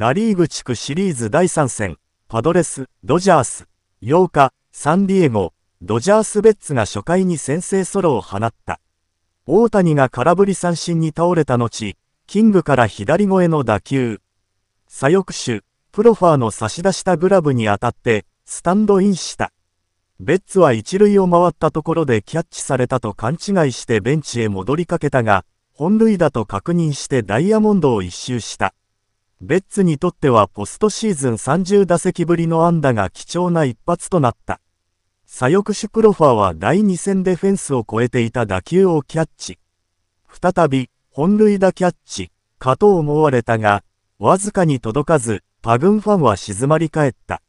ナ・リーグ地区シリーズ第3戦、パドレス、ドジャース、8日、サンディエゴ、ドジャース・ベッツが初回に先制ソロを放った。大谷が空振り三振に倒れた後、キングから左越えの打球。左翼手、プロファーの差し出したグラブに当たって、スタンドインした。ベッツは一塁を回ったところでキャッチされたと勘違いしてベンチへ戻りかけたが、本塁だと確認してダイヤモンドを一周した。ベッツにとってはポストシーズン30打席ぶりの安打が貴重な一発となった。左翼手プロファーは第2戦でフェンスを越えていた打球をキャッチ。再び、本塁打キャッチ、かと思われたが、わずかに届かず、パグンファンは静まり返った。